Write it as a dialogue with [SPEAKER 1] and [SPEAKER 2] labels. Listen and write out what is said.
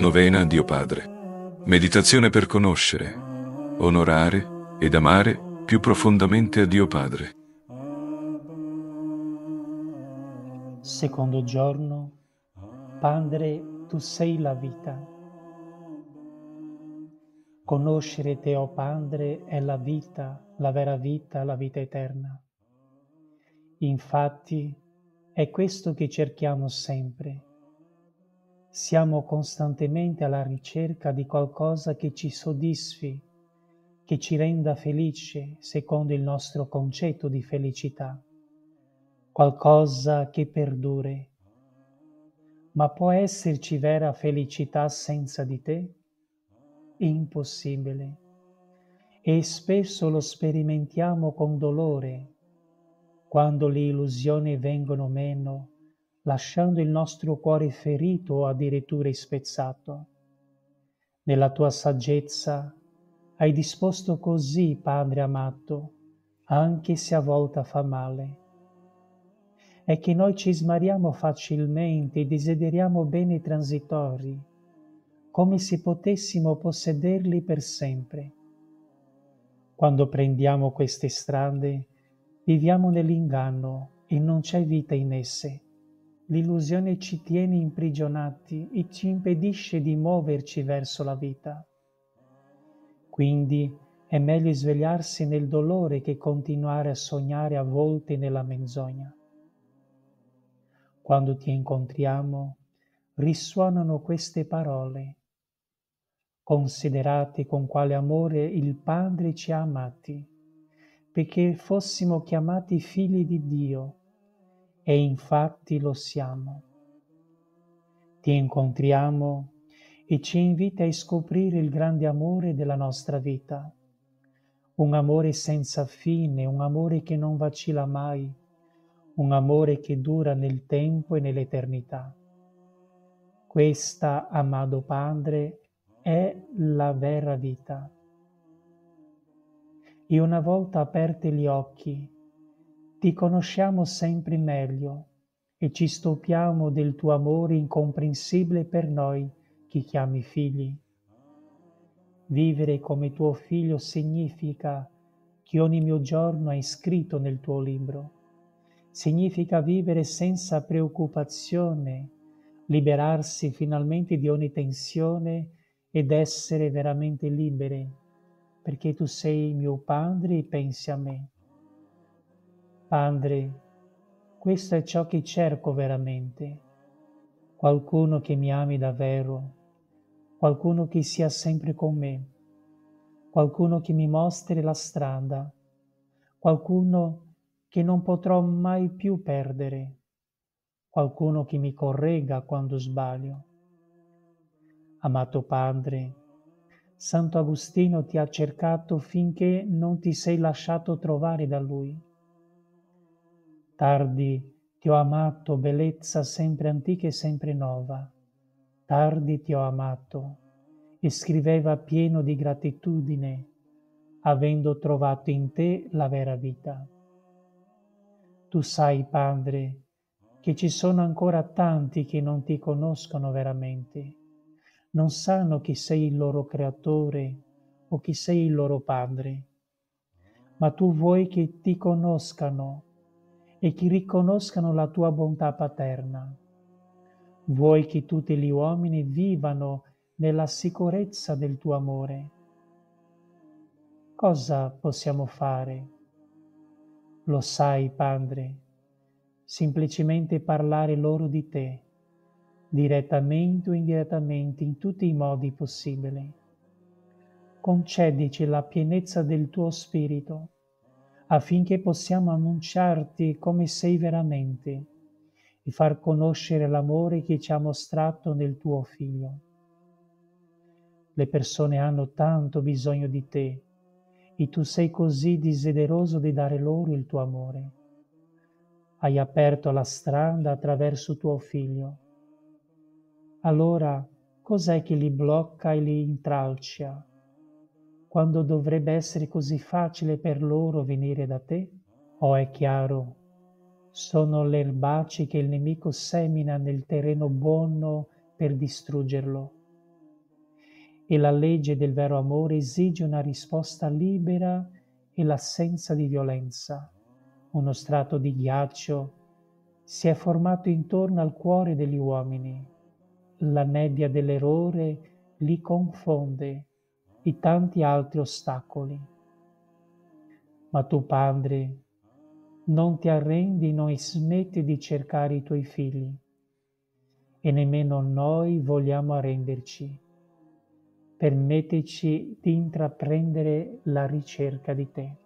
[SPEAKER 1] Novena a Dio Padre. Meditazione per conoscere, onorare ed amare più profondamente a Dio Padre. Secondo giorno, Padre, tu sei la vita. Conoscere te, o oh Padre, è la vita, la vera vita, la vita eterna. Infatti, è questo che cerchiamo sempre siamo costantemente alla ricerca di qualcosa che ci soddisfi, che ci renda felici secondo il nostro concetto di felicità, qualcosa che perdure. Ma può esserci vera felicità senza di te? Impossibile. E spesso lo sperimentiamo con dolore, quando le illusioni vengono meno, lasciando il nostro cuore ferito o addirittura ispezzato. Nella tua saggezza hai disposto così, Padre amato, anche se a volta fa male. È che noi ci smariamo facilmente e desideriamo beni transitori, come se potessimo possederli per sempre. Quando prendiamo queste strade, viviamo nell'inganno e non c'è vita in esse. L'illusione ci tiene imprigionati e ci impedisce di muoverci verso la vita. Quindi è meglio svegliarsi nel dolore che continuare a sognare a volte nella menzogna. Quando ti incontriamo, risuonano queste parole. Considerate con quale amore il Padre ci ha amati, perché fossimo chiamati figli di Dio e infatti lo siamo. Ti incontriamo e ci inviti a scoprire il grande amore della nostra vita, un amore senza fine, un amore che non vacilla mai, un amore che dura nel tempo e nell'eternità. Questa, amato Padre, è la vera vita. E una volta aperti gli occhi, ti conosciamo sempre meglio e ci stupiamo del tuo amore incomprensibile per noi che chiami figli. Vivere come tuo figlio significa che ogni mio giorno è scritto nel tuo libro. Significa vivere senza preoccupazione, liberarsi finalmente di ogni tensione ed essere veramente liberi, perché tu sei mio padre e pensi a me. Padre, questo è ciò che cerco veramente, qualcuno che mi ami davvero, qualcuno che sia sempre con me, qualcuno che mi mostri la strada, qualcuno che non potrò mai più perdere, qualcuno che mi corregga quando sbaglio. Amato Padre, Santo Agostino ti ha cercato finché non ti sei lasciato trovare da lui Tardi ti ho amato, bellezza sempre antica e sempre nuova. Tardi ti ho amato. E scriveva pieno di gratitudine, avendo trovato in te la vera vita. Tu sai, Padre, che ci sono ancora tanti che non ti conoscono veramente, non sanno chi sei il loro creatore o chi sei il loro Padre, ma tu vuoi che ti conoscano e che riconoscano la tua bontà paterna. Vuoi che tutti gli uomini vivano nella sicurezza del tuo amore. Cosa possiamo fare? Lo sai, Padre, semplicemente parlare loro di te, direttamente o indirettamente, in tutti i modi possibili. Concedici la pienezza del tuo spirito affinché possiamo annunciarti come sei veramente e far conoscere l'amore che ci ha mostrato nel tuo Figlio. Le persone hanno tanto bisogno di te e tu sei così desideroso di dare loro il tuo amore. Hai aperto la strada attraverso tuo Figlio. Allora, cos'è che li blocca e li intralcia? quando dovrebbe essere così facile per loro venire da te? oh, è chiaro, sono le erbaci che il nemico semina nel terreno buono per distruggerlo. E la legge del vero amore esige una risposta libera e l'assenza di violenza. Uno strato di ghiaccio si è formato intorno al cuore degli uomini. La nebbia dell'errore li confonde e tanti altri ostacoli. Ma tu, Padre, non ti arrendi, non smetti di cercare i tuoi figli e nemmeno noi vogliamo arrenderci. Permettici di intraprendere la ricerca di te.